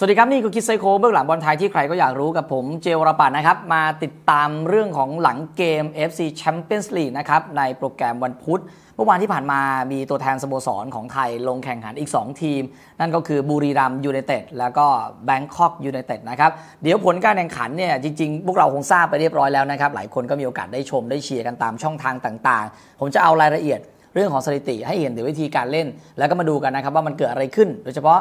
สวัสดีครับ นี่คือคิดไซโคเบื้องหลังบอลไทยที่ใครก็อยากรู้กับผมเจวรปัตนะครับ มาติดตามเรื่องของหลังเกม FC Champions League นะครับ ในโปรแกรมวันพุธเมื่อวานที่ผ่านมามีตัวแทนสโมสรของไทย ลงแข่งขันอีก 2 ทีม นั่นก็คือบุรีรัมยูไนเต็ดแล้วก็แบงคอกยูไนเต็ดนะครับ เดี๋ยวผลการแข่งขันเนี่ย จริงๆ พวกเราคงทราบไปเรียบร้อยแล้วนะครับหลายคนก็มีโอกาสได้ชมได้เชียร์กันตามช่องทางต่าง ๆ ผมจะเอารายละเอียดเรื่องของสถิติให้เห็นถึงวิธีการเล่น แล้วก็มาดูกันนะครับว่ามันเกิดอะไรขึ้น โดยเฉพาะ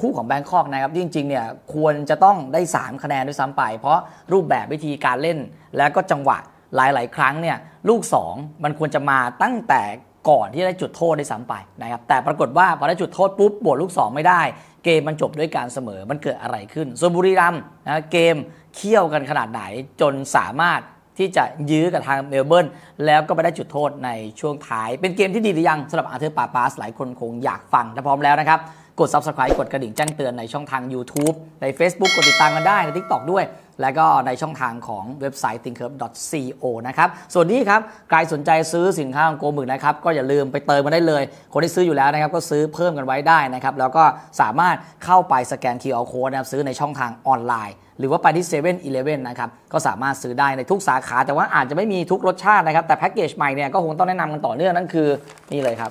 คู่ของแบงคอกนะครับจริงๆเนี่ยควรจะต้องได้ 3 คะแนนด้วยซ้ำไป เพราะรูปแบบวิธีการเล่น แล้วก็จังหวะหลาย ๆ ครั้งเนี่ยลูก 2 มันควรจะมาตั้งแต่ก่อนที่ได้จุดโทษได้ซ้ำไปนะครับแต่ปรากฏว่าพอได้จุดโทษปุ๊บบวกลูก 2 ไม่ได้ เกมมันจบด้วยการเสมอมันเกิดอะไรขึ้นส่วนบุรีรัมย์นะเกมเคี่ยวกันขนาดไหนจนสามารถที่จะยื้อกับทางเมลเบิร์นแล้วก็ไปได้จุดโทษในช่วงท้าย เป็นเกมที่ดีหรือยังสำหรับอาเธอร์ปาปาส หลายคนคงอยากฟังถ้าพร้อมแล้วนะครับ กด subscribe กดกระดิ่งแจ้งเตือนในช่องทาง YouTube ใน Facebook กดติดตามกันได้ใน TikTok ด้วย และก็ในช่องทางของเว็บไซต์ t h i n k e r b co นะครับส่วนนี้ครับ ใครสนใจซื้อสินค้าของโกมึกนะครับ ก็อย่าลืมไปเติมมาได้เลย คนที่ซื้ออยู่แล้วนะครับก็ซื้อเพิ่มกันไว้ได้นะครับแล้วก็สามารถเข้าไปสแกน QR code นะครับซื้อในช่องทางออนไลน์หรือว่าไปที่เซเว่นอีเเลว่นะครับ ก็สามารถซื้อได้ในทุกสาขา แต่ว่าอาจจะไม่มีทุกรสชาตินะครับ แต่แพ็กเกจใหม่เนี่ยก็คงต้องแนะนำกันต่อเนื่องนั่นคือนี่เลยครับ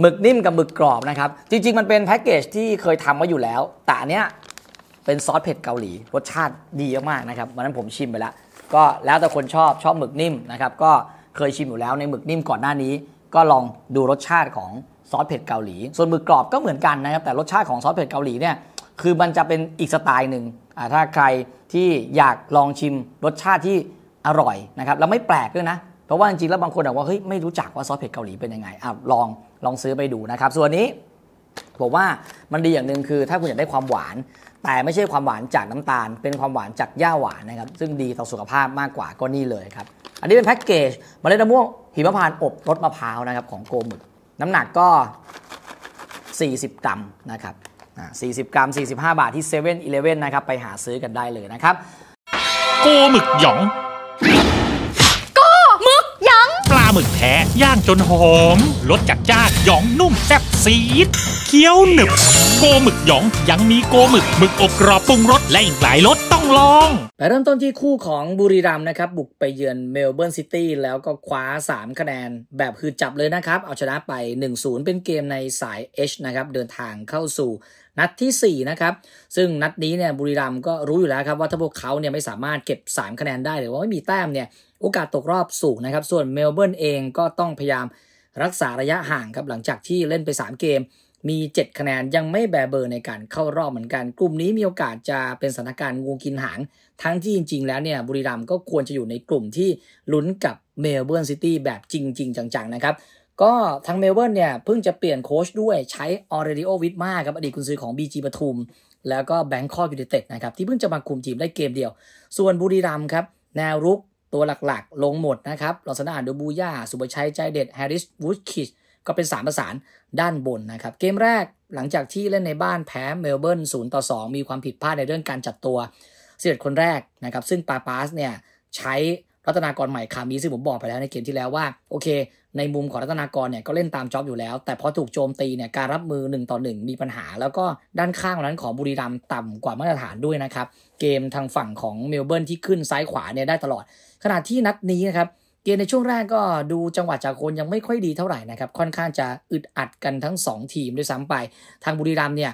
หมึกนิ่มกับหมึกกรอบนะครับ จริงๆมันเป็นแพ็กเกจที่เคยทำามาอยู่แล้ว แต่อันเนี้ยเป็นซอสเผ็ดเกาหลี รสชาติดีมากๆนะครับวันนั้นผมชิมไปแล้วก็แล้วแต่คนชอบชอบหมึกนิ่มนะครับก็เคยชิมอยู่แล้วในหมึกนิ่มก่อนหน้านี้ ก็ลองดูรสชาติของซอสเผ็ดเกาหลี ส่วนหมึกกรอบก็เหมือนกันนะครับแต่รสชาติของซอสเผ็ดเกาหลีเนี่ยคือมันจะเป็นอีกสไตล์หนึ่ง ถ้าใครที่อยากลองชิมรสชาติที่อร่อยนะครับ แล้วไม่แปลกด้วยนะ เพราะว่าจริงๆ แล้วบางคนบอกว่าเฮ้ยไม่รู้จักว่าซอสเผ็ดเกาหลีเป็นยังไงอ่ะลองลองซื้อไปดูนะครับ ส่วนนี้ ผมว่ามันดีอย่างหนึ่งคือ ถ้าคุณอยากได้ความหวาน แต่ไม่ใช่ความหวานจากน้ำตาล เป็นความหวานจากหญ้าหวานนะครับ ซึ่งดีต่อสุขภาพมากกว่าก็นี่เลยครับ อันนี้เป็นแพ็กเกจมเมล็ดมะม่วงหิมะพานอบรสมะพร้าวนะครับ ของโกมึกน้ำหนักก็ 40 กรัมนะครับ40 กรัม 45 บาทที่7 e เ e ่ e อนะครับ ไปหาซื้อกันได้เลยนะครับ โกหมึกหยองโกหมึกหยองปลาหมึกแท้ย่างจนหอมรสจัดจ้านหยองนุ่มแซ่บซีดเคี้ยวหนึบโกหมึกหยอง ยังมีโกหมึกหมึกอบกรอบปรุงรสและอีกหลายรสต้องลองไปเริ่มต้นที่คู่ของบุรีรัมย์นะครับ บุกไปเยือนเมลเบิร์นซิตี้ แล้วก็คว้า 3 คะแนนแบบคือจับเลยนะครับ เอาชนะไป 1-0 เป็นเกมในสาย H นะครับเดินทางเข้าสู่นัดที่ 4 นะครับ ซึ่งนัดนี้เนี่ยบุรีรัมย์ก็รู้อยู่แล้วครับว่าถ้าพวกเขาเนี่ยไม่สามารถเก็บ 3 คะแนนได้ หรือว่าไม่มีแต้มเนี่ยโอกาสตกรอบสูงนะครับ ส่วนเมลเบิร์นเองก็ต้องพยายามรักษาระยะห่างครับ หลังจากที่เล่นไป 3 เกมมี 7 คะแนนยังไม่แบเบอร์ในการเข้ารอบเหมือนกัน กลุ่มนี้มีโอกาสจะเป็นสถานการณ์งูกินหาง ทั้งที่จริง ๆ แล้วเนี่ยบุรีรัมย์ก็ควรจะอยู่ในกลุ่มที่ลุ้นกับเมลเบิร์นซิตี้แบบจริง ๆ จังๆนะครับก็ทางเมลเบิร์นเนี่ยเพิ่งจะเปลี่ยนโค้ชด้วยใช้ออเรดิโอวิทมาครับอดีตกุนซือของ BG ปทุม แล้วก็แบงคอกยูเนเต็ดนะครับ ที่เพิ่งจะมาคุมทีมได้เกมเดียว ส่วนบุรีรัมครับ แนวรุก ตัวหลักๆ ลงหมดนะครับลอสนาดูบูย่า สุบชัยใจเด็ดแฮร์ริสวูดคิชก็เป็น 3 ประสานด้านบนนะครับ เกมแรกหลังจากที่เล่นในบ้านแพ้เมลเบิร์น0ต่อ2มีความผิดพลาดในเรื่องการจัดตัวเสียดคนแรกนะครับซึ่งปาปาสเนี่ยใช้รัตนากรใหม่คามีซึ่งผมบอกไปแล้วในเกมที่แล้วว่าโอเคในมุมของรัตนากรเนี่ย ก็เล่นตามจ็อบอยู่แล้ว แต่พอถูกโจมตีเนี่ยการรับมือ 1 ต่อ 1 มีปัญหา แล้วก็ด้านข้างนั้นของบุรีรัมต่ำกว่ามาตรฐานด้วยนะครับ เกมทางฝั่งของเมลเบิร์นที่ขึ้นซ้ายขวาเนี่ยได้ตลอดขณะที่นัดนี้นะครับ เกมในช่วงแรกก็ดูจังหวะจากคนยังไม่ค่อยดีเท่าไหร่นะครับค่อนข้างจะอึดอัดกันทั้ง 2 ทีมด้วยซ้ำไปทางบุรีรัมเนี่ย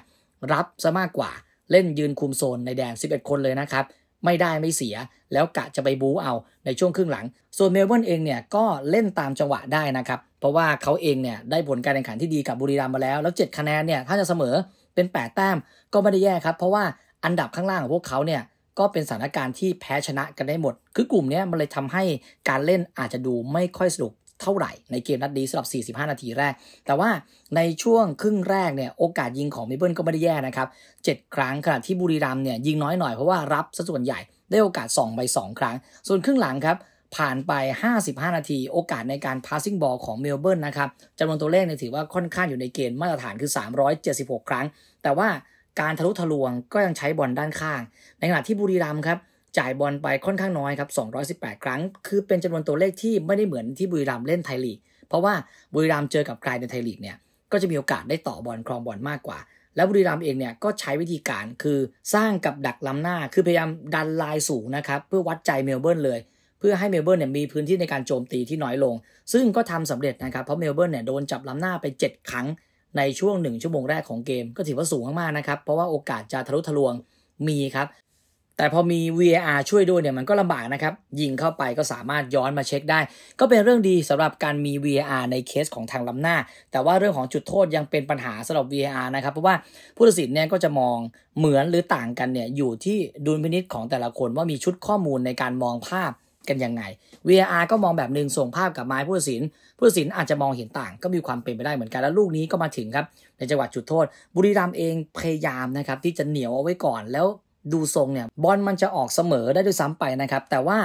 รับซะมากกว่าเล่นยืนคุมโซนในแดน11 คนเลยนะครับไม่ได้ไม่เสียแล้วกะจะไปบู๊เอาในช่วงครึ่งหลัง ส่วนเมลเบิร์นเองเนี่ย ก็เล่นตามจังหวะได้นะครับ เพราะว่าเขาเองเนี่ยได้ผลการแข่งขันที่ดีกับบุรีรัมมาแล้ว แล้ว 7 คะแนนเนี่ย ถ้าจะเสมอเป็น8แต้มก็ไม่ได้แย่ครับ เพราะว่าอันดับข้างล่างของพวกเขาเนี่ยก็เป็นสถานการณ์ที่แพ้ชนะกันได้หมด คือกลุ่มนี้มันเลยทำให้การเล่นอาจจะดูไม่ค่อยสนุกท่าไหร่ในเกมนัดนี้สำหรับ 45 นาทีแรก แต่ว่าในช่วงครึ่งแรกเนี่ยโอกาสยิงของเมเบิลก็ไม่ได้แย่นะครับ 7 ครั้งขณะที่บุรีรัมเนี่ยยิงน้อยหน่อยเพราะว่ารับัดส่วนใหญ่ได้โอกาส2ไป2ครั้ง ส่วนครึ่งหลังครับ ผ่านไป 55 นาที โอกาสในการ passing ball ของเมลเบิร์นนะครับจำนวนตัวเลขเนี่ยถือว่าค่อนข้างอยู่ในเกณฑ์มาตรฐานคือ 376 ครั้ง แต่ว่าการทะลุทะลวงก็ยังใช้บอลด้านข้าง ในขณะที่บุรีรัมครับจ่ายบอลไปค่อนข้างน้อยครับ 218 ครั้ง คือเป็นจำนวนตัวเลขที่ไม่ได้เหมือนที่บุรีรัมเล่นไทยลีก เพราะว่า บุรีรัมเจอกับใครในไทยลีกเนี่ยก็จะมีโอกาสได้ต่อบอลครองบอลมากกว่า แล้วบุรีรัมเองเนี่ยก็ใช้วิธีการคือสร้างกับดักล้ำหน้า คือพยายามดันลายสูงนะครับ เพื่อวัดใจเมลเบิร์นเลย เพื่อให้เมลเบิร์นเนี่ยมีพื้นที่ในการโจมตีที่น้อยลง ซึ่งก็ทำสำเร็จนะครับ เพราะเมลเบิร์นเนี่ยโดนจับล้ำหน้าไป 7 ครั้ง ในช่วง 1 ชั่วโมงแรกของเกม ก็ถือว่าสูงมากๆนะครับ เพราะว่าโอกาสจะทะลุทะลวงมีครับแต่พอมี VAR ช่วยด้วยเนี่ยมันก็ลำบากนะครับยิงเข้าไปก็สามารถย้อนมาเช็คได้ ก็เป็นเรื่องดีสำหรับการมี VAR ในเคสของทางล้ำหน้า แต่ว่าเรื่องของจุดโทษยังเป็นปัญหาสำหรับ VAR นะครับเพราะว่าผู้ตัดสินเนี่ยก็จะมองเหมือนหรือต่างกันเนี่ยอยู่ที่ดุลพินิษของแต่ละคนว่ามีชุดข้อมูลในการมองภาพกันยังไง VAR ก็มองแบบหนึ่งส่งภาพกับไม้ผู้ตัดสินผู้ตัดสินอาจจะมองเห็นต่าง ก็มีความเป็นไปได้เหมือนกันแล้วลูกนี้ก็มาถึงครับในจังหวัดจุดโทษ บุรีรัมย์เองพยายามนะครับที่จะเหนียวเอาไว้ก่อนแล้วดูทรงเนี่ยบอลมันจะออกเสมอได้ด้วยซ้ำไปนะครับ แต่ว่า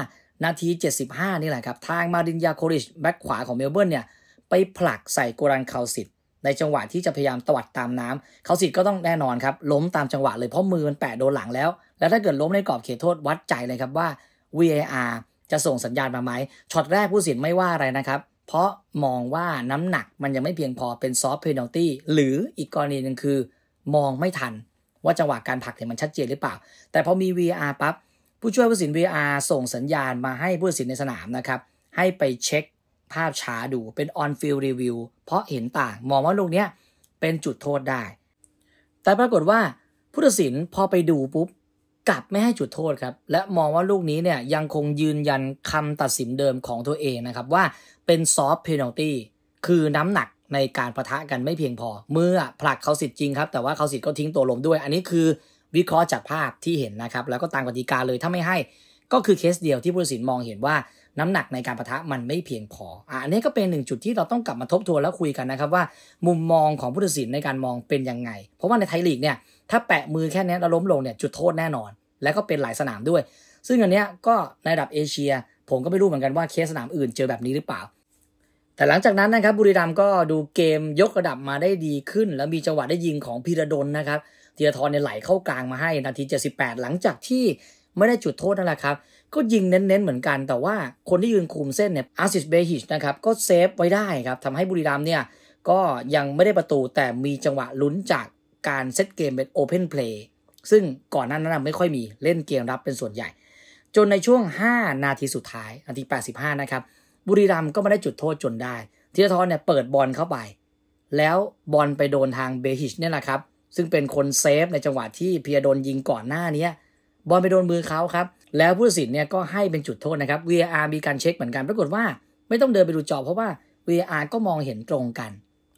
นาที 75 นี่แหละครับ ทางมารินยาโคริช แบ็กขวาของเมลเบิร์นเนี่ยไปผลักใส่กกรันคาสิตในจังหวะที่จะพยายามตวัดตามน้ำคาสิตก็ต้องแน่นอนครับ ล้มตามจังหวะเลยเพราะมือมันแปะโดนหลังแล้ว แล้วถ้าเกิดล้มในกรอบเขตโทษวัดใจเลยครับว่า VAR จะส่งสัญญาณมาไหมช็อตแรกผู้สินไม่ว่าอะไรนะครับเพราะมองว่าน้ำหนักมันยังไม่เพียงพอเป็นซอฟต์เพนัลตี้หรืออีกกรณีหนึ่งคือ มองไม่ทันว่าจังหวะการผักเนี่ยมันชัดเจนหรือเปล่า แต่พอมี VR ปั๊บผู้ช่วยผู้สิน VR ส่งสัญญาณมาให้ผู้สินในสนามนะครับ ให้ไปเช็คภาพช้าดูเป็น on field review เพราะเห็นต่าง มองว่าลูกเนี้ยเป็นจุดโทษได้ แต่ปรากฏว่าผู้ตัดสินพอไปดูปุ๊บกลับไม่ให้จุดโทษครับ และมองว่าลูกนี้เนี่ยยังคงยืนยันคำตัดสินเดิมของตัวเองนะครับว่าเป็น soft penalty คือน้ำหนักในการประทะกันไม่เพียงพอ เมื่อผลักเขาสิทธิ์จริงครับแต่ว่าเขาสิทธิ์ก็ทิ้งตัวลมด้วย อันนี้คือวิเคราะห์จากภาพที่เห็นนะครับแล้วก็ตามกติกาเลยถ้าไม่ให้ ก็คือเคสเดียวที่ผู้ตัดสินมองเห็นว่า น้ำหนักในการประทะมันไม่เพียงพอ อันนี้ก็เป็นหนึ่งจุดที่เราต้องกลับมาทบทวนแล้วคุยกันนะครับว่ามุมมองของผู้ตัดสินในการมองเป็นยังไงเพราะว่าในไทยลีกเนี่ยถ้าแปะมือแค่นี้แล้วล้มลงเนี่ยจุดโทษแน่นอนและก็เป็นหลายสนามด้วย ซึ่งอันเนี้ยก็ในระดับเอเชีย ผมก็ไม่รู้เหมือนกันว่าเคสสนามอื่นเจอแบบนี้หรือเปล่าแต่หลังจากนั้นนะครับบุรีรัมย์ก็ดูเกมยกระดับมาได้ดีขึ้น แล้วมีจังหวะได้ยิงของพีระดนนะครับธีรทรเนี่ยไหลเข้ากลางมาให้นาที78 หลังจากที่ไม่ได้จุดโทษนั่นแหละครับ ก็ยิงเน้นๆเหมือนกันแต่ว่าคนที่ยืนคุมเส้นเนี่ยอาซิสเบฮิชนะครับก็เซฟไว้ได้ครับทำให้บุรีรัมย์เนี่ยก็ยังไม่ได้ประตู แต่มีจังหวะลุ้นจากการเซตเกมเป็นโอเพนเพลย์ซึ่งก่อนหน้านั้นไม่ค่อยมีเล่นเกมรับเป็นส่วนใหญ่ จนในช่วง 5 นาทีสุดท้ายนาที 85 นะครับบุรีรัมย์ก็ไม่ได้จุดโทษจนได้ธีรทรเนี่ยเปิดบอลเข้าไป แล้วบอลไปโดนทางเบฮิชเนี่ยแหละครับ ซึ่งเป็นคนเซฟในจังหวะที่เพียโดนยิงก่อนหน้านี้บอลไปโดนมือเขาครับ แล้วผู้ตัดสินเนี่ยก็ให้เป็นจุดโทษนะครับ VAR มีการเช็คเหมือนกัน ปรากฏว่าไม่ต้องเดินไปดูจอเพราะว่า VAR ก็มองเห็นตรงกัน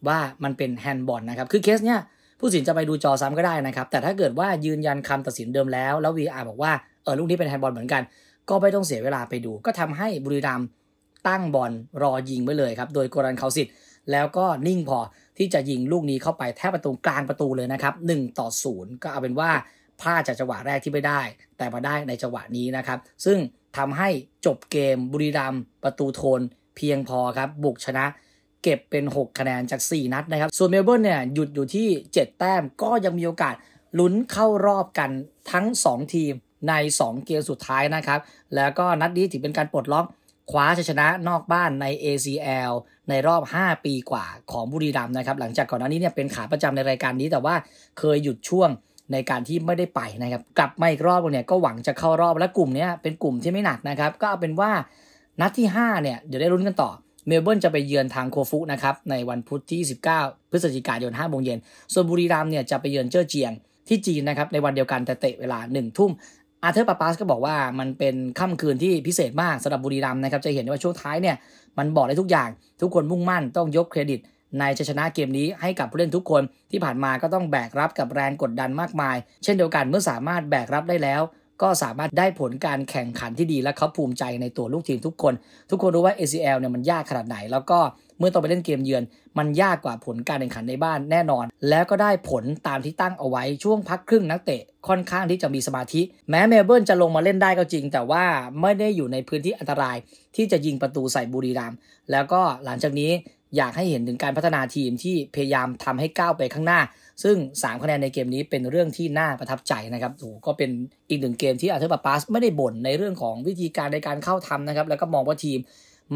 ว่ามันเป็นแฮนด์บอลนะครับ คือเคสเนี่ยผู้ตัดสินจะไปดูจอซ้ำก็ได้นะครับ แต่ถ้าเกิดว่ายืนยันคำตัดสินเดิมแล้วแล้ว VAR บอกว่าเออลูกนี้เป็นแฮนด์บอลเหมือนกันก็ไม่ต้องเสียเวลาไปดู ก็ทำให้บุรีรัมย์ตั้งบอลรอยิงไว้เลยครับ โดยโกรันเขาสิทธิ์แล้วก็นิ่งพอที่จะยิงลูกนี้เข้าไปแทบประตูกลางประตูเลยนะครับ 1 ต่อ 0 ก็เอาเป็นว่าพลาดจากจังหวะแรกที่ไม่ได้ แต่มาได้ในจังหวะนี้นะครับ ซึ่งทำให้จบเกมบุรีรัมประตูโทนเพียงพอครับ บุกชนะเก็บเป็น 6 คะแนนจาก 4 นัดนะครับ ส่วนเมลเบิร์นเนี่ยหยุดอยู่ที่ 7 แต้มก็ยังมีโอกาสลุ้นเข้ารอบกันทั้ง2ทีมใน2 เกมสุดท้ายนะครับแล้วก็นัดนี้ถือเป็นการปลดล็อกคว้าชัยชนะนอกบ้านใน ACL ในรอบ 5 ปีกว่าของบุรีรัมย์นะครับหลังจากก่อนหน้านี้เนี่ยเป็นขาประจำในรายการนี้แต่ว่าเคยหยุดช่วงในการที่ไม่ได้ไปนะครับกลับมาอีกรอบเนี่ยก็หวังจะเข้ารอบและกลุ่มนี้เป็นกลุ่มที่ไม่หนักนะครับก็เอาเป็นว่า นัดที่ 5เนี่ยเดี๋ยวได้รุ้นกันต่อ เมลเบิร์นจะไปเยือนทางโคฟุนะครับในวันพุธที่19พฤศจิกายน5โมงเย็นส่วนบุรีรัมย์เนี่ยจะไปเยือนเจ้อเจียงที่จีนนะครับในวันเดียวกันแต่เตะเวลา1ทุ่มอาเธอร์ปาปาสก็บอกว่ามันเป็นค่ำคืนที่พิเศษมากสำหรับบุรีรัมย์นะครับ จะเห็นว่าช่วงท้ายเนี่ยมันบอกได้ทุกอย่าง ทุกคนมุ่งมั่นต้องยกเครดิตในชัยชนะเกมนี้ให้กับผู้เล่นทุกคนที่ผ่านมาก็ต้องแบกรับกับแรงกดดันมากมาย เช่นเดียวกันเมื่อสามารถแบกรับได้แล้ว ก็สามารถได้ผลการแข่งขันที่ดีและเขาภูมิใจในตัวลูกทีมทุกคน ทุกคนรู้ว่า ACL เนี่ยมันยากขนาดไหนแล้วก็เมื่อต้องไปเล่นเกมเยือน มันยากกว่าผลการแข่งขันในบ้านแน่นอน แล้วก็ได้ผลตามที่ตั้งเอาไว้ช่วงพักครึ่งนักเตะ ค่อนข้างที่จะมีสมาธิ แม้เมลเบิร์นจะลงมาเล่นได้ก็จริง แต่ว่าไม่ได้อยู่ในพื้นที่อันตราย ที่จะยิงประตูใส่บุรีรัมย์แล้วก็หลังจากนี้อยากให้เห็นถึงการพัฒนาทีมที่พยายามทำให้ก้าวไปข้างหน้า ซึ่ง3คะแนนในเกมนี้เป็นเรื่องที่น่าประทับใจนะครับถูก็เป็นอีกหนึ่งเกมที่อาเธอร์ปาปาสไม่ได้บ่นในเรื่องของวิธีการในการเข้าทำนะครับแล้วก็มองว่าทีม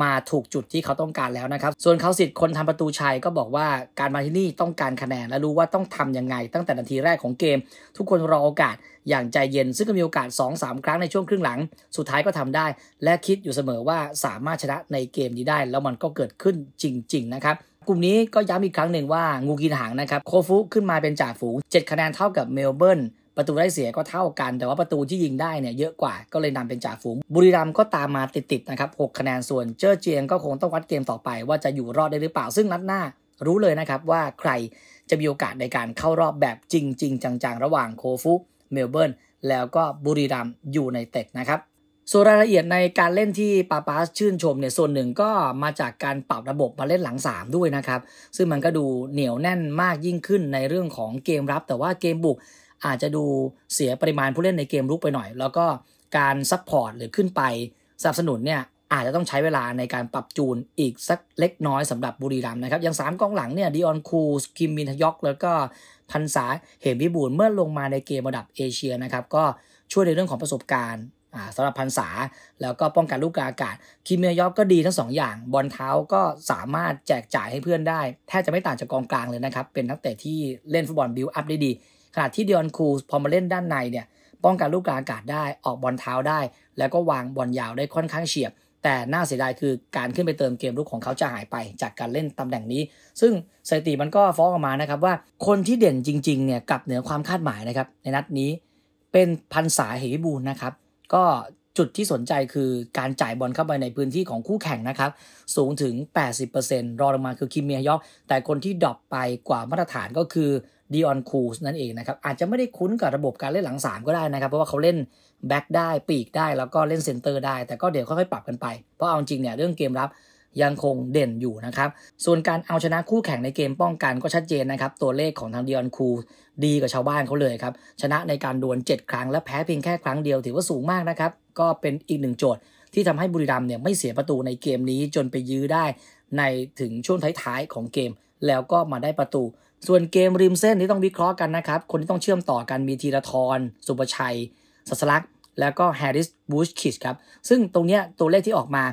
มาถูกจุดที่เขาต้องการแล้วนะครับ ส่วนเขาสิทธิ์คนทำประตูชัยก็บอกว่าการมาที่นี่ต้องการคะแนนและรู้ว่าต้องทํำยังไงตั้งแต่นาทีแรกของเกม ทุกคนรอโอกาสอย่างใจเย็น ซึ่งก็มีโอกาส2าครั้งในช่วงครึ่งหลังสุดท้ายก็ทำได้ และคิดอยู่เสมอว่าสามารถชนะในเกมนี้ได้ แล้วมันก็เกิดขึ้นจริงๆนะครับกลุ่มนี้ก็ย้ำอีกครั้งหนึ่งว่างูกินหางนะครับโคฟุขึ้นมาเป็นจ่าฝูง7คะแนนเท่ากับเมลเบิร์นประตูได้เสียก็เท่ากัน แต่ว่าประตูที่ยิงได้เนี่ยเยอะกว่าก็เลยนำเป็นจ่าฝูง บุรีรัมย์ก็ตามมาติดๆ นะครับ 6 คะแนนส่วนเจอเจียงก็คงต้องวัดเกมต่อไป ว่าจะอยู่รอดได้หรือเปล่า ซึ่งนัดหน้ารู้เลยนะครับว่าใครจะมีโอกาสในการเข้ารอบแบบจริงจริงจังๆ ระหว่างโคฟุเมลเบิร์น แล้วก็บุรีรัมย์อยู่ในเต็กนะครับส่วนรายละเอียดในการเล่นที่ปาปาสชื่นชมเนี่ยส่วนหนึ่งก็มาจากการปรับระบบมาเล่นหลัง3ด้วยนะครับซึ่งมันก็ดูเหนียวแน่นมากยิ่งขึ้นในเรื่องของเกมรับแต่ว่าเกมบุกอาจจะดูเสียปริมาณผู้เล่นในเกมลุกไปหน่อย แล้วก็การซัพพอร์ตหรือขึ้นไปสนับสนุนเนี่ยอาจจะต้องใช้เวลาในการปรับจูนอีกสักเล็กน้อยสำหรับบุรีรัมย์นะครับ อย่าง 3กองหลังเนี่ยดิออนคูสกิมมินทยอก แล้วก็ พันษาเหมวิบูลเมื่อลงมาในเกมระดับเอเชียนะครับ ก็ช่วยในเรื่องของประสบการณ์สำหรับพันษา แล้วก็ป้องกันลูกอากาศคิมเมยอกก็ดีทั้ง2ออย่างบอลเท้าก็สามารถแจกจ่ายให้เพื่อนได้แทบจะไม่ต่างจากกองกลางเลยนะครับเป็นนักเตะที่เล่นฟุตบอลบิลอัพได้ดีขณะที่เดออนคูพอมาเล่นด้านในเนี่ย ป้องกันลูกกลางอากาศได้ออกบอลเท้าได้ แล้วก็วางบอลยาวได้ค่อนข้างเฉียบ แต่น่าเสียดายคือการขึ้นไปเติมเกมลุกของเขาจะหายไป จากการเล่นตำแหน่งนี้ ซึ่งสถิติมันก็ฟ้องออกมานะครับว่าคนที่เด่นจริงๆเนี่ยกับเหนือความคาดหมายนะครับ ในนัดนี้เป็นพันษาเหวิบูลนะครับ ก็จุดที่สนใจคือการจ่ายบอลเข้าไปในพื้นที่ของคู่แข่งนะครับ สูงถึง 80%รอลงมาคือคิมเมียยอกแต่คนที่ดรอปไปกว่ามาตรฐานก็คือดิออนคูสนั่นเองนะครับ อาจจะไม่ได้คุ้นกับระบบการเล่นหลัง 3 ก็ได้นะครับ เพราะว่าเขาเล่นแบ็กได้ปีกได้แล้วก็เล่นเซนเตอร์ได้ แต่ก็เดี๋ยวค่อยๆ ปรับกันไปเพราะเอาจริงเนี่ย เรื่องเกมรับ ยังคงเด่นอยู่นะครับ ส่วนการเอาชนะคู่แข่งในเกมป้องกัน ก็ชัดเจนนะครับ ตัวเลขของทางดิออนคูดีกว่าชาวบ้านเขาเลยครับชนะในการดวล7ครั้งและแพ้เพียงแค่ครั้งเดียวถือว่าสูงมากนะครับก็เป็นอีกหนึ่งโจทย์ ที่ทำให้บุรีรัมย์เนี่ยไม่เสียประตูในเกมนี้จนไปยื้อได้ ในถึงช่วงท้ายๆของเกมแล้วก็มาได้ประตูส่วนเกมริมเส้นที่ต้องวิเคราะห์กันนะครับ คนที่ต้องเชื่อมต่อกันมีธีรทร สุประชัยสัสลักแล้วก็แฮร์ริสบูชคิชครับ ซึ่งตรงนี้ตัวเลขที่ออกมา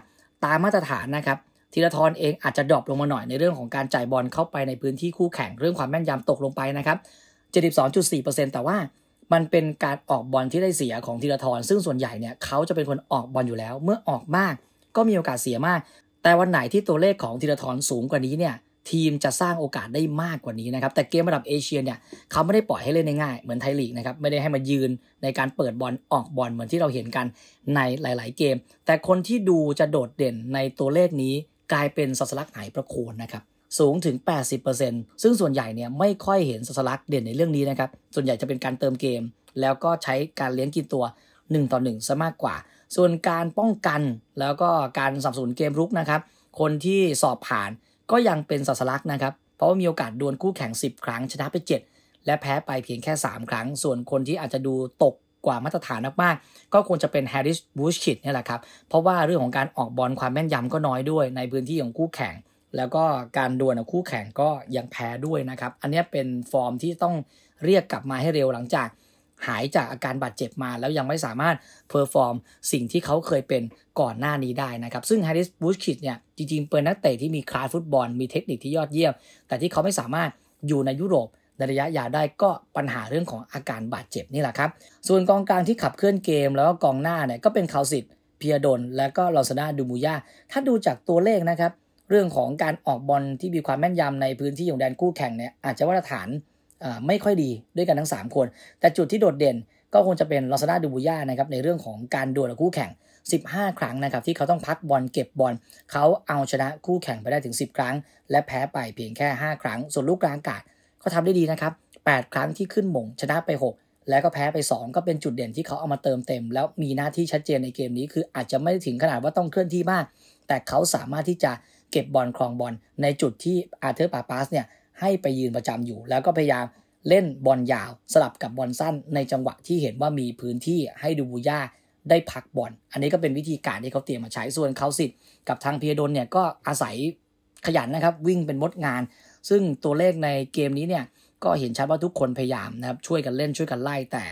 ตามมาตรฐานนะครับธีรทรเองอาจจะดรอปลงมาหน่อยในเรื่องของการจ่ายบอลเข้าไปในพื้นที่คู่แข่งเรื่องความแม่นยำตกลงไปนะครับ72.4%แต่ว่ามันเป็นการออกบอลที่ได้เสียของธีรทรซึ่งส่วนใหญ่เนี่ยเขาจะเป็นคนออกบอลอยู่แล้วเมื่อออกมาก ก็มีโอกาสเสียมาก แต่วันไหนที่ตัวเลขของธีรทรสูงกว่านี้เนี่ยทีมจะสร้างโอกาสได้มากกว่านี้นะครับ แต่เกมระดับเอเชียเนี่ย เขาไม่ได้ปล่อยให้เล่นง่าย เหมือนไทยลีกนะครับ ไม่ได้ให้มายืนในการเปิดบอลออกบอลเหมือนที่เราเห็นกันในหลาย ๆเกม แต่คนที่ดูจะโดดเด่นในตัวเลขนี้กลายเป็นสัสลักหายประโคนนะครับ สูงถึง 80%ซึ่งส่วนใหญ่เนี่ย ไม่ค่อยเห็นสัสลักเด่นในเรื่องนี้นะครับ ส่วนใหญ่จะเป็นการเติมเกม แล้วก็ใช้การเลี้ยงกินตัว1ต่อ1ซะมากกว่า ส่วนการป้องกันแล้วก็การสับสนเกมรุกนะครับ คนที่สอบผ่านก็ยังเป็นสัสลักนะครับ เพราะว่ามีโอกาสดวลคู่แข่ง 10 ครั้ง ชนะไป 7 และแพ้ไปเพียงแค่ 3 ครั้ง ส่วนคนที่อาจจะดูตกกว่ามาตรฐานมากๆก็ควรจะเป็นแฮร์ริสบูชคิดนี่แหละครับ เพราะว่าเรื่องของการออกบอลความแม่นยำก็น้อยด้วยในพื้นที่ของคู่แข่งแล้วก็การดวลคู่แข่งก็ยังแพ้ด้วยนะครับ อันนี้เป็นฟอร์มที่ต้องเรียกกลับมาให้เร็วหลังจากหายจากอาการบาดเจ็บมาแล้วยังไม่สามารถเพอร์ฟอร์มสิ่งที่เขาเคยเป็นก่อนหน้านี้ได้นะครับ ซึ่งแฮร์ริสบูชคิดเนี่ยจริง ๆ เป็นนักเตะที่มีคลาสฟุตบอลมีเทคนิคที่ยอดเยี่ยม แต่ที่เขาไม่สามารถอยู่ในยุโรปในระยะยาวได้ก็ปัญหาเรื่องของอาการบาดเจ็บนี่แหละครับ ส่วนกองกลางที่ขับเคลื่อนเกมแล้วก็กองหน้าเนี่ย ก็เป็นคาวสิตเพียดนและก็ลอสนาดูมูยาถ้าดูจากตัวเลขนะครับ เรื่องของการออกบอลที่มีความแม่นยำในพื้นที่ของแดนคู่แข่งเนี่ยอาจจะว่าตรฐานไม่ค่อยดีด้วยกันทั้ง 3 คน แต่จุดที่โดดเด่นก็คงจะเป็นลอซาดาดูบูย่านะครับในเรื่องของการดวลกับคู่แข่ง 15 ครั้งนะครับที่เขาต้องพักบอลเก็บบอลเขาเอาชนะคู่แข่งไปได้ถึง 10 ครั้ง และแพ้ไปเพียงแค่ 5 ครั้ง ส่วนลูกกลางอากาศเขาทาได้ดีนะครับ 8 ครั้งที่ขึ้นหมงชนะไป 6 แล้วก็แพ้ไป 2 ก็เป็นจุดเด่นที่เขาเอามาเติมเต็ม แล้วมีหน้าที่ชัดเจนในเกมนี้คืออาจจะไม่ถึงขนาดว่าต้องเคลื่อนที่มาก แต่เขาสามารถที่จะเก็บบอลครองบอลในจุดที่อาเธอร์ปาปาสเนี่ยให้ไปยืนประจำอยู่แล้วก็พยายามเล่นบอลยาว สลับกับบอลสั้นในจังหวะที่เห็นว่ามีพื้นที่ให้ดูบูย่าได้พักบอลอันนี้ก็เป็นวิธีการที่เขาเตรียมมาใช้ส่วนเขาสิทธิ์กับทางเพียดนเนี่ยก็อาศัยขยันนะครับวิ่งเป็นมดงาน ซึ่งตัวเลขในเกมนี้เนี่ยก็เห็นชัดว่าทุกคนพยายามนะครับช่วยกันเล่นช่วยกันไล่แต่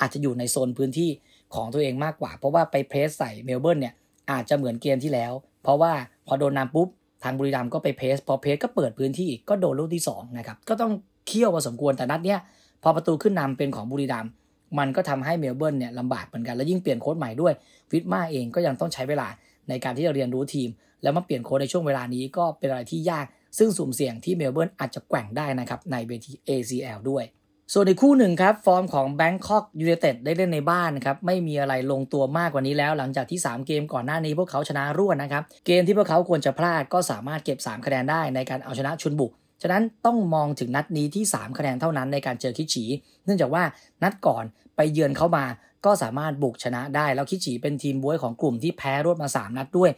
อาจจะอยู่ในโซนพื้นที่ของตัวเองมากกว่า เพราะว่าไปเพรสใส่เมลเบิร์นเนี่ยอาจจะเหมือนเกมที่แล้วเพราะว่าพอโดนนำปุ๊บทางบุรีรัมย์ก็ไปเพสพอเพสก็เปิดพื้นที่ก็โดนลูกที่ 2 นะครับ ก็ต้องเคี่ยวพอสมควรแต่นัดเนี้ยพอประตูขึ้นนำเป็นของบุรีรัมย์มันก็ทำให้เมลเบิร์นเนี่ยลำบากเหมือนกัน แล้วยิ่งเปลี่ยนโค้ดใหม่ด้วย ฟิตมาเองก็ยังต้องใช้เวลาในการที่จะเรียนรู้ทีม แล้วมาเปลี่ยนโค้ดในช่วงเวลานี้ก็เป็นอะไรที่ยาก ซึ่งสุ่มเสี่ยงที่เมลเบิร์นอาจจะแกว่งได้นะครับในเวที ACL ด้วยส่วนอีกคู่หนึ่งครับ ฟอร์มของแบงคอกยูเนเต็ดได้เล่นในบ้านครับไม่มีอะไรลงตัวมากกว่านี้แล้วหลังจากที่ 3 เกมก่อนหน้านี้พวกเขาชนะรวดนะครับ เกมที่พวกเขาควรจะพลาดก็สามารถเก็บ 3 คะแนนได้ในการเอาชนะชุนบุกฉะนั้นต้องมองถึงนัดนี้ที่ 3 คะแนนเท่านั้นในการเจอคิชีเนื่องจากว่านัดก่อนไปเยือนเข้ามาก็สามารถบุกชนะได้ แล้วคิชีเป็นทีมบวยของกลุ่มที่แพ้รวดมา 3 นัดด้วย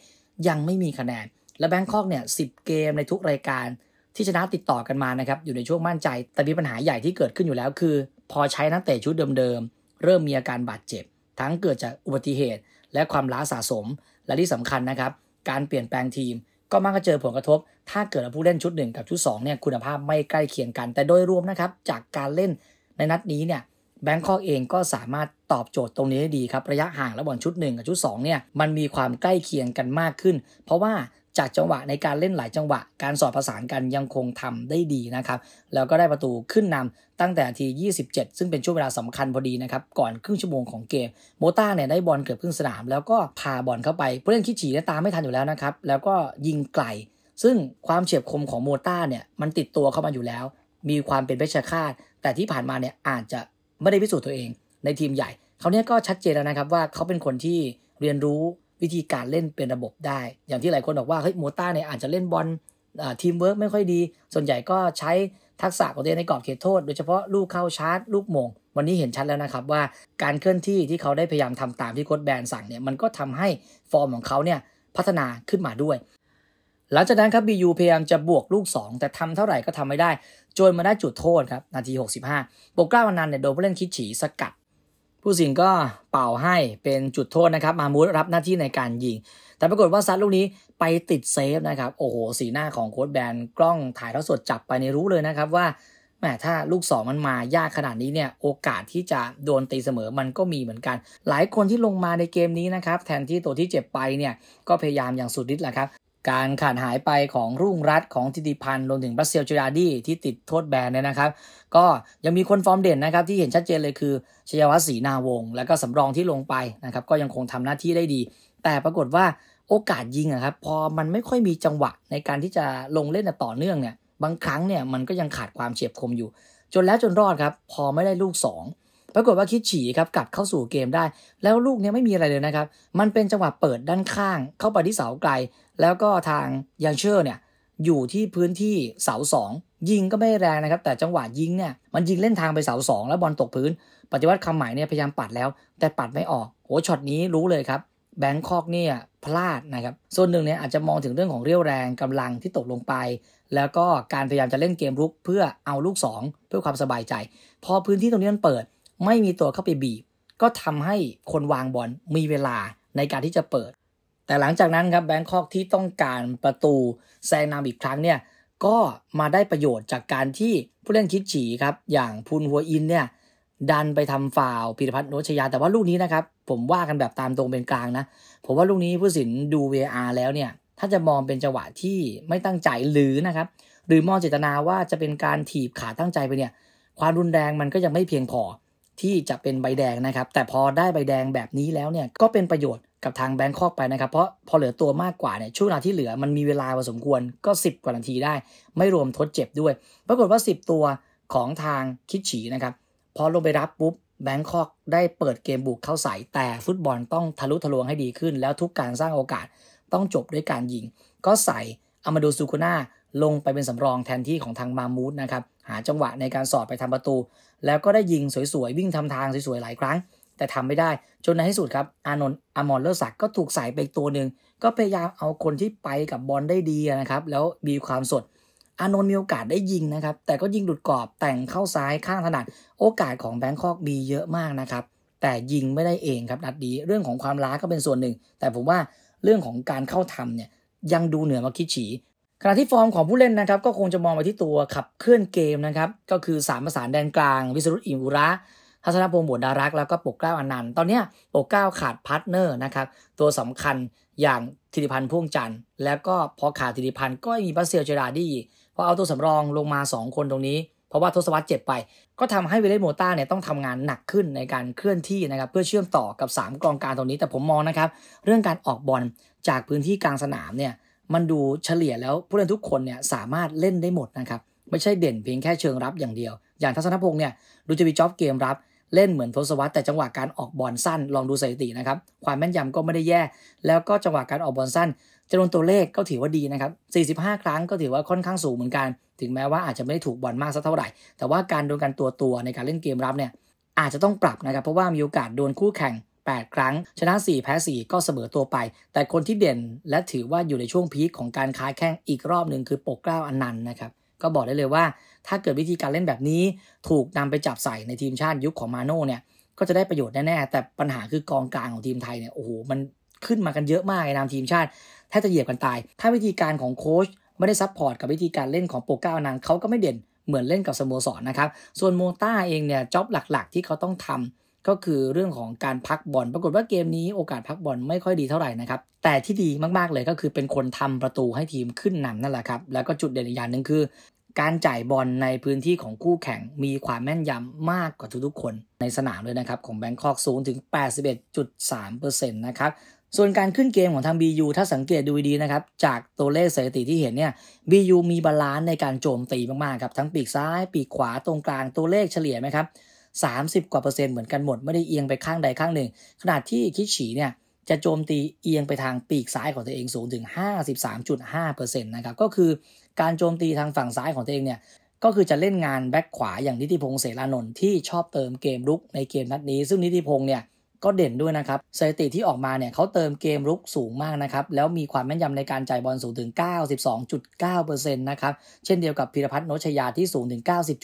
ยังไม่มีคะแนนและแบงคอกเนี่ยสิเกมในทุกรายการที่ชนะติดต่อกันมานะครับ อยู่ในช่วงมั่นใจ แต่มีปัญหาใหญ่ที่เกิดขึ้นอยู่แล้วคือ พอใช้นักเตะชุดเดิมๆ เริ่มมีอาการบาดเจ็บ ทั้งเกิดจากอุบัติเหตุ และความล้าสะสมและที่สำคัญนะครับ การเปลี่ยนแปลงทีม ก็มักจะเจอผลกระทบ ถ้าเกิดผู้เล่นชุดหนึ่งกับชุด2เนี่ยคุณภาพไม่ใกล้เคียงกันแต่โดยรวมนะครับ จากการเล่นในนัดนี้เนี่ยแบงคอกเองก็สามารถตอบโจทย์ตรงนี้ได้ดีครับระยะห่างระหว่างชุด 1 กับชุด2เนี่ยมันมีความใกล้เคียงกันมากขึ้น เพราะว่าจากจังหวะในการเล่นหลายจังหวะ การสอดประสานกันยังคงทำได้ดีนะครับ แล้วก็ได้ประตูขึ้นนำตั้งแต่ที 27 ซึ่งเป็นช่วงเวลาสำคัญพอดีนะครับ ก่อนครึ่งชั่วโมงของเกมโมต้าเนี่ยได้บอลเกือบครึ่งสนาม แล้วก็พาบอลเข้าไปผู้เล่นคิดฉีเนี่ยตามไม่ทันอยู่แล้วนะครับ แล้วก็ยิงไกล ซึ่งความเฉียบคมของโมต้าเนี่ยมันติดตัวเข้ามาอยู่แล้ว มีความเป็นเพชฌฆาตแต่ที่ผ่านมาเนี่ยอาจจะไม่ได้พิสูจน์ตัวเอง ในทีมใหญ่เขาเนี่ยก็ชัดเจนแล้วนะครับว่าเขาเป็นคนที่เรียนรู้วิธีการเล่นเป็นระบบได้ อย่างที่หลายคนบอกว่าเฮ้ยโมต้าเนี่ยอาจจะเล่นบอลทีมเวิร์กไม่ค่อยดี ส่วนใหญ่ก็ใช้ทักษะของตัวเองในกรอบเขตโทษ โดยเฉพาะลูกเข้าชาร์จ ลูกมง วันนี้เห็นชัดแล้วนะครับว่าการเคลื่อนที่ที่เขาได้พยายามทำตามที่โค้ชแบนสั่งเนี่ยมันก็ทำให้ฟอร์มของเขาเนี่ยพัฒนาขึ้นมาด้วย หลังจากนั้นครับบียูพยายามจะบวกลูก 2 แต่ทำเท่าไหร่ก็ทำไม่ได้จนมาได้จุดโทษครับนาที65ปกกล้าวันนันเนี่ยโดนผู้เล่นคิดฉีสกัดผู้สินก็เป่าให้เป็นจุดโทษนะครับ มามูดรับหน้าที่ในการยิง แต่ปรากฏว่าซัดลูกนี้ไปติดเซฟนะครับ โอ้โห สีหน้าของโค้ดแบนกล้องถ่ายทอดสดจับไปในรู้เลยนะครับว่า แม้ถ้าลูกสองมันมายากขนาดนี้เนี่ย โอกาสที่จะโดนตีเสมอมันก็มีเหมือนกัน หลายคนที่ลงมาในเกมนี้นะครับ แทนที่ตัวที่เจ็บไปเนี่ย ก็พยายามอย่างสุดฤทธิ์แหละครับการขาดหายไปของรุ่งรัตของทิติพันธ์รวมถึงบรัสเซียจูดาดี้ที่ติดโทษแบนเนี่ยนะครับ ก็ยังมีคนฟอร์มเด่นนะครับ ที่เห็นชัดเจนเลยคือ ชยวัฒน์ศรีนาวง แล้วก็สำรองที่ลงไปนะครับ ก็ยังคงทำหน้าที่ได้ดี แต่ปรากฏว่าโอกาสยิงอะครับพอมันไม่ค่อยมีจังหวะในการที่จะลงเล่นต่อเนื่องเนี่ยบางครั้งเนี่ยมันก็ยังขาดความเฉียบคมอยู่ จนแล้วจนรอดครับพอไม่ได้ลูก 2 ปรากฏว่าคิดฉี่ครับกลับเข้าสู่เกมได้ แล้วลูกเนี้ยไม่มีอะไรเลยนะครับมันเป็นจังหวะเปิดด้านข้าง เข้าไปที่เสาไกลแล้วก็ทางยันเชอร์เนี่ยอยู่ที่พื้นที่เสาสอง ยิงก็ไม่แรงนะครับ แต่จังหวะยิงเนี่ยมันยิงเล่นทางไปเสาสองแล้วบอลตกพื้น ปฏิวัติคำหมายเนี่ยพยายามปัดแล้ว แต่ปัดไม่ออกโหช็อตนี้รู้เลยครับ แบงคอกเนี่ยพลาดนะครับ ส่วนหนึ่งเนี่ยอาจจะมองถึงเรื่องของเรี่ยวแรงกำลังที่ตกลงไป แล้วก็การพยายามจะเล่นเกมรุก เพื่อเอาลูก 2 เพื่อความสบายใจ พอพื้นที่ตรงนี้มันเปิดไม่มีตัวเข้าไปบีบก็ทำให้คนวางบอลมีเวลาในการที่จะเปิดแต่หลังจากนั้นครับแบงคอกที่ต้องการประตูแซงนำอีกครั้งเนี่ยก็มาได้ประโยชน์จากการที่ผู้เล่นคิดฉีครับ อย่างพุนหัวอินเนี่ยดันไปทำฝฟาวพิรพัฒน์โนชยา แต่ว่าลูกนี้นะครับผมว่ากันแบบตามตรงเป็นกลางนะผมว่าลูกนี้ผู้สินดู v r แล้วเนี่ยถ้าจะมองเป็นจังหวะที่ไม่ตั้งใจหรือนะครับหรือมองเจตนาว่าจะเป็นการถีบขาตั้งใจไปเนี่ยความรุนแรงมันก็ยังไม่เพียงพอที่จะเป็นใบแดงนะครับแต่พอได้ใบแดงแบบนี้แล้วเนี่ยก็เป็นประโยชน์กับทางแบงคอกไปนะครับเพราะพอเหลือตัวมากกว่าเนี่ยช่วงเวลาที่เหลือมันมีเวลาพอสมควรก็ 10 กว่านาทีได้ไม่รวมทดเจ็บด้วย ปรากฏว่า 10 ตัวของทางคิดฉีนะครับพอลงไปรับปุ๊บแบงคอก ได้เปิดเกมบุกเข้าใส่ แต่ฟุตบอลต้องทะลุทะลวงให้ดีขึ้น แล้วทุกการสร้างโอกาสต้องจบด้วยการยิง ก็ใส่อามาดูซูคุน่าลงไปเป็นสำรองแทนที่ของทางมามูดนะครับหาจังหวะในการสอดไปทำประตู แล้วก็ได้ยิงสวยๆวิ่งทำทางสวยๆหลายครั้งแต่ทำไม่ได้จนในที่สุดครับอานนท์อมรเลิศักดิ์ก็ถูกใส่ไปตัวหนึ่งก็พยายามเอาคนที่ไปกับบอลได้ดีนะครับแล้วมีความสด อานนท์มีโอกาสได้ยิงนะครับแต่ก็ยิงหลุดกรอบแต่งเข้าซ้ายข้างถนัดโอกาสของแบงคอกมีเยอะมากนะครับแต่ยิงไม่ได้เองครับนัดดีเรื่องของความล้าก็เป็นส่วนหนึ่ง แต่ผมว่าเรื่องของการเข้าทำเนี่ยยังดูเหนือมาคิดฉีขณะที่ฟอร์มของผู้เล่นนะครับ ก็คงจะมองไปที่ตัวขับเคลื่อนเกมนะครับก็คือ3ประสานแดนกลางวิสรุตอิมุระทัศนพงศ์บุญดารักแล้วก็ปกเกล้าอนันต์ตอนนี้ปกเกล้าขาดพาร์ทเนอร์นะครับ ตัวสำคัญอย่างธิติพันธ์พ่วงจันทร์แล้วก็พอขาดธิติพันธ์ก็มีบาเซียเจราดีพอเอาตัวสำรองลงมา 2 คนตรงนี้ เพราะว่าทศวรรษเจ็บไป ก็ทำให้เวเลโมต้าเนี่ยต้องทำงานหนักขึ้นในการเคลื่อนที่นะครับเพื่อเชื่อมต่อกับ 3กองการตรงนี้แต่ผมมองนะครับเรื่องการออกบอลจากพื้นที่กลางสนามเนี่ยมันดูเฉลี่ยแล้วผู้เล่นทุกคนเนี่ยสามารถเล่นได้หมดนะครับ ไม่ใช่เด่นเพียงแค่เชิงรับอย่างเดียว อย่างทัศนพงศ์เนี่ยดูจะมีจ็อบเกมรับเล่นเหมือนทศวรรษแต่จังหวะการออกบอลสั้น ลองดูสถิตินะครับ ความแม่นยำก็ไม่ได้แย่ แล้วก็จังหวะการออกบอลสั้นจำนวนตัวเลขก็ถือว่าดีนะครับ 45 ครั้งก็ถือว่าค่อนข้างสูงเหมือนกัน ถึงแม้ว่าอาจจะไม่ได้ถูกบอลมากสักเท่าไหร่ แต่ว่าการโดนกันตัวตัวในการเล่นเกมรับเนี่ยอาจจะต้องปรับนะครับ เพราะว่ามีโอกาสโดนคู่แข่ง 8 ครั้งชนะ4แพ้4ก็เสมอตัวไป แต่คนที่เด่นและถือว่าอยู่ในช่วงพีคของการค้าแข้งอีกรอบหนึ่งคือปกเกล้าอนันต์นะครับก็บอกได้เลยว่าถ้าเกิดวิธีการเล่นแบบนี้ถูกนำไปจับใส่ในทีมชาติยุคของมาโน่เนี่ยก็จะได้ประโยชน์แน่ ๆ แต่ปัญหาคือกองกลางของทีมไทยเนี่ยโอ้โหมันขึ้นมากันเยอะมากในนามทีมชาติแทบจะเหยียบกันตาย ถ้าวิธีการของโค้ชไม่ได้ซับพอร์ตกับวิธีการเล่นของโปรก้านังเขาก็ไม่เด่นเหมือนเล่นกับสโมสรนนะครับ ส่วนโมต้าเองเนี่ยจ็อบหลักๆ ที่เขาต้องทำ ก็คือเรื่องของการพักบอลปรากฏว่าเกมนี้โอกาสพักบอลไม่ค่อยดีเท่าไหร่นะครับแต่ที่ดีมากๆเลยก็คือเป็นคนทำประตูให้ทีมขึ้นนำนั่นแหละครับแล้วก็จุดเด่นอีกอย่างหนึ่งคือการจ่ายบอลในพื้นที่ของคู่แข่ง มีความแม่นยำมากกว่าทุกๆคน ในสนามเลยนะครับ ของแบงคอกสูงถึง 81.3%นะครับ ส่วนการขึ้นเกมของทาง BU ถ้าสังเกตดูดีนะครับ จากตัวเลขสถิติที่เห็นเนี่ย BU มีบาลานซ์ในการโจมตีมากๆครับทั้งปีกซ้าย ปีกขวาตรงกลางตัวเลขเฉลี่ยไหมครับ 30 กว่าเปอร์เซ็นต์เหมือนกันหมดไม่ได้เอียงไปข้างใดข้างหนึ่งขณะที่คิชิเนี่ยจะโจมตีเอียงไปทางปีกซ้ายของตัวเองสูงถึง 53.5%นะครับก็คือการโจมตีทางฝั่งซ้ายของตัวเองเนี่ย ก็คือจะเล่นงานแบ็คขวาอย่างนิติพงศ์เสรานนท์ที่ชอบเติมเกมรุกในเกมนัดนี้ซึ่งนิติพงศ์เนี่ยก็เด่นด้วยนะครับสถิติที่ออกมาเนี่ยเขาเติมเกมรุกสูงมากนะครับ แล้วมีความแม่นยำในการจ่ายบอลสูงถึง 92.9%นะครับเช่นเดียวกับพิรพัฒน์โนชยาที่สูงถึง90.5%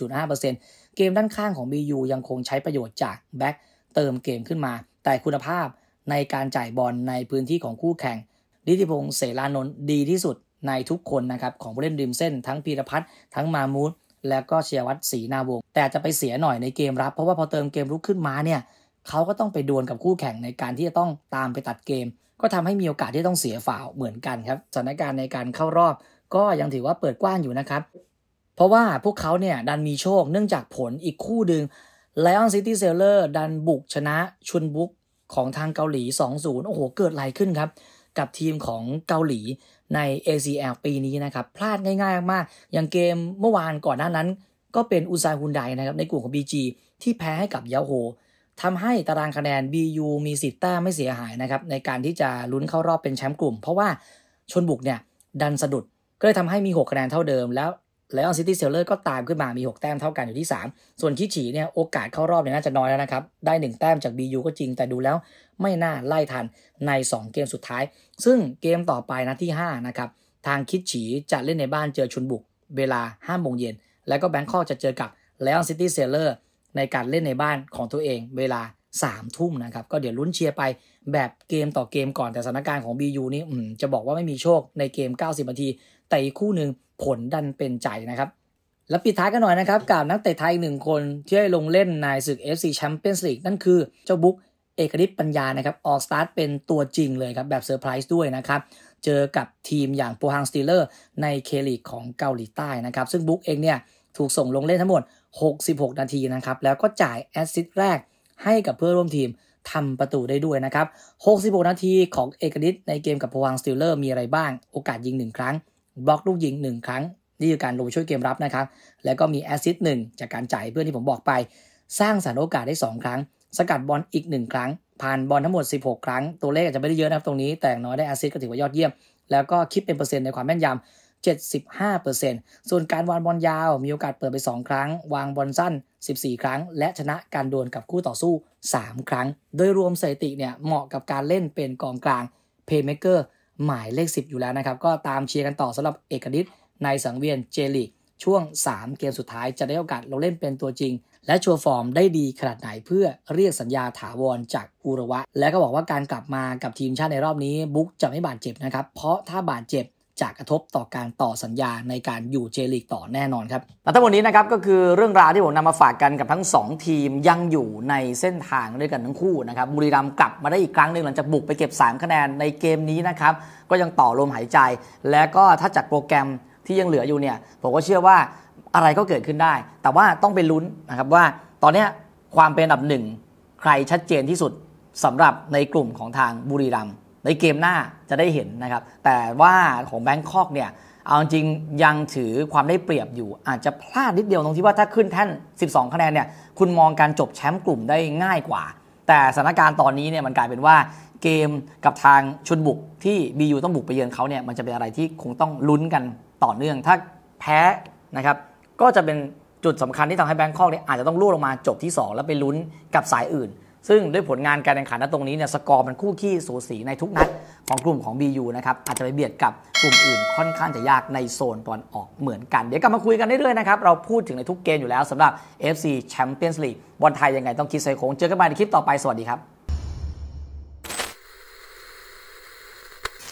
เกมด้านข้างของ BU ยังคงใช้ประโยชน์จากแบ็คเติมเกมขึ้นมา แต่คุณภาพในการจ่ายบอลในพื้นที่ของคู่แข่งนิติพงศ์เสรานนท์ดีที่สุดในทุกคนนะครับของผู้เล่นริมเส้น ทั้งพีรพัฒน์ทั้งมามูธแล้วก็เชียวัตรศรีนาวงแต่จะไปเสียหน่อยในเกมรับเพราะว่าพอเติมเกมรุกขึ้นมาเนี่ยเขาก็ต้องไปดวลกับคู่แข่งในการที่จะต้องตามไปตัดเกม ก็ทำให้มีโอกาสที่ต้องเสียฝ่าเหมือนกันครับสถานการณ์ในการเข้ารอบ ก็ยังถือว่าเปิดกว้างอยู่นะครับ เพราะว่าพวกเขาเนี่ยดันมีโชคเนื่องจากผลอีกคู่ดึงไลออนซิตี้เซลเลอร์ดันบุกชนะชุนบุกของทางเกาหลี 2-0โอ้โหเกิดอะไรขึ้นครับกับทีมของเกาหลีใน ACL ปีนี้นะครับ พลาดง่ายๆมาก อย่างเกมเมื่อวานก่อนหน้านั้น ก็เป็นอุซายฮุนไดนะครับในกลุ่มของ BG ที่แพ้ให้กับยาโฮทำให้ตารางคะแนน BU มีสิทธิ์แต้มไม่เสียหายนะครับ ในการที่จะลุ้นเข้ารอบเป็นแชมป์กลุ่ม เพราะว่าชนบุกเนี่ยดันสะดุดก็เลยทำให้มี 6 คะแนนเท่าเดิมแล้วแลอวซิตี้เซลเลอร์ก็ตามขึ้นมามี 6 แต้มเท่ากันอยู่ที่ 3 ส่วนคิชีเนี่ยโอกาสเข้ารอบเนี่ยน่าจะน้อยแล้วนะครับ ได้ 1 แต้มจาก BU ก็จริง แต่ดูแล้วไม่น่าไล่ทันใน 2 เกมสุดท้าย ซึ่งเกมต่อไปนะที่ 5 นะครับ ทางคิชีจะเล่นในบ้านเจอชุนบุก เวลา5โมงเย็น แล้วก็แบงคอกจะเจอกับแลอวซิตี้เซลเลอร์ในการเล่นในบ้านของตัวเอง เวลา3ทุ่มนะครับ ก็เดี๋ยวลุ้นเชียร์ไปแบบเกมต่อเกมก่อนแต่สถานการณ์ของ BU นี่จะบอกว่าไม่มีโชคในเกม 90นาที แต่อีกคู่หนึ่งผลดันเป็นใจนะครับและปิดท้ายกันหน่อยนะครับกับนักเตะไทยหนึ่งคน ที่ได้ลงเล่นในศึก FC Champions League นั่นคือเจ้าบุ๊กเอกฤทธิ์ปัญญานะครับออกสตาร์ทเป็นตัวจริงเลยครับแบบเซอร์ไพรส์ด้วยนะครับ เจอกับทีมอย่างโปฮังสตีเลอร์ในเคลีกของเกาหลีใต้นะครับซึ่งบุ๊กเองเนี่ยถูกส่งลงเล่นทั้งหมด 66 นาทีนะครับแล้วก็จ่ายแอสซิสตแรกให้กับเพื่อร่วมทีมทำประตูได้ด้วยนะครับ66 นาทีของเอกฤทธิ์ในเกมกับูฮังสตีลเลอร์มีอะไรบ้างโอกาสยิง1ครั้งบล็อกลูกยิงหนึ่งครั้งนี่คือการลงช่วยเกมรับนะครับ แล้วก็มีแอซิสต์หนึ่งจากการจ่ายเพื่อนที่ผมบอกไป สร้างสรรโอกาสได้ 2 ครั้ง สกัดบอลอีก 1 ครั้ง ผ่านบอลทั้งหมด 16 ครั้งตัวเลขอาจจะไม่ได้เยอะนะครับตรงนี้ แต่น้อยได้แอซิสต์ก็ถือว่ายอดเยี่ยม แล้วก็คิดเป็นเปอร์เซ็นต์ในความแม่นยำ75%ส่วนการวางบอลยาว มีโอกาสเปิดไป2ครั้งวางบอลสั้น 14 ครั้ง และชนะการดวลกับคู่ต่อสู้ 3 ครั้ง โดยรวมสถิติเนี่ยเหมาะกับการเล่นเป็นกองกลางเพย์เมเกอร์หมายเลข10อยู่แล้วนะครับ ก็ตามเชียร์กันต่อสำหรับเอกนิตในสังเวียนเจลีกช่วง 3 เกมสุดท้ายจะได้โอกาสลงเล่นเป็นตัวจริง และโชว์ฟอร์มได้ดีขนาดไหนเพื่อเรียกสัญญาถาวรจากอุระวะ และก็บอกว่าการกลับมากับทีมชาติในรอบนี้บุ๊กจะไม่บาดเจ็บนะครับ เพราะถ้าบาดเจ็บจะกระทบต่อการต่อสัญญาในการอยู่เจลีกต่อแน่นอน ครับและทั้งหมดนี้นะครับก็คือเรื่องราวที่ผมนำมาฝากกันกับทั้ง 2 ทีมยังอยู่ในเส้นทางด้วยกันทั้งคู่นะครับบุรีรัมย์กลับมาได้อีกครั้งหนึ่งหลังจากบุกไปเก็บ3คะแนนในเกมนี้นะครับก็ยังต่อลมหายใจ และก็ถ้าจัดโปรแกรมที่ยังเหลืออยู่เนี่ยผมก็เชื่อว่าอะไรก็เกิดขึ้นได้ แต่ว่าต้องไปลุ้นนะครับว่าตอนนี้ความเป็นอันดับหนึ่งใครชัดเจนที่สุดสำหรับในกลุ่มของทางบุรีรัมย์ในเกมหน้าจะได้เห็นนะครับ แต่ว่าของแบงคอกเนี่ยเอาจริงยังถือความได้เปรียบอยู่ อาจจะพลาดนิดเดียวตรงที่ว่าถ้าขึ้นแท่น 12 คะแนนเนี่ย คุณมองการจบแชมป์กลุ่มได้ง่ายกว่า แต่สถานการณ์ตอนนี้เนี่ยมันกลายเป็นว่าเกมกับทางชุบุกที่บียูต้องบุกไปเยือนเขาเนี่ย มันจะเป็นอะไรที่คงต้องลุ้นกันต่อเนื่องถ้าแพ้นะครับก็จะเป็นจุดสำคัญที่ทำให้แบงคอกเนี่ยอาจจะต้องลู่ลงมาจบที่ 2 แล้วไปลุ้นกับสายอื่นซึ่ง ด้วยผลงานการแข่งขันตรงนี้เนี่ยสกอร์มันคู่ขี้สูสีในทุกนัด ของกลุ่มของ BU นะครับ อาจจะไปเบียดกับกลุ่มอื่นค่อนข้างจะยากในโซนตอนออกเหมือนกันเดี๋ยวกลับมาคุยกันเรื่อยๆ นะครับ เราพูดถึงในทุกเกม อยู่แล้วสำหรับ FC Champions League บอลไทย ยังไงต้องคิดใสโคงเจอกันใหม่ในคลิปต่อไปสวัสดีครับ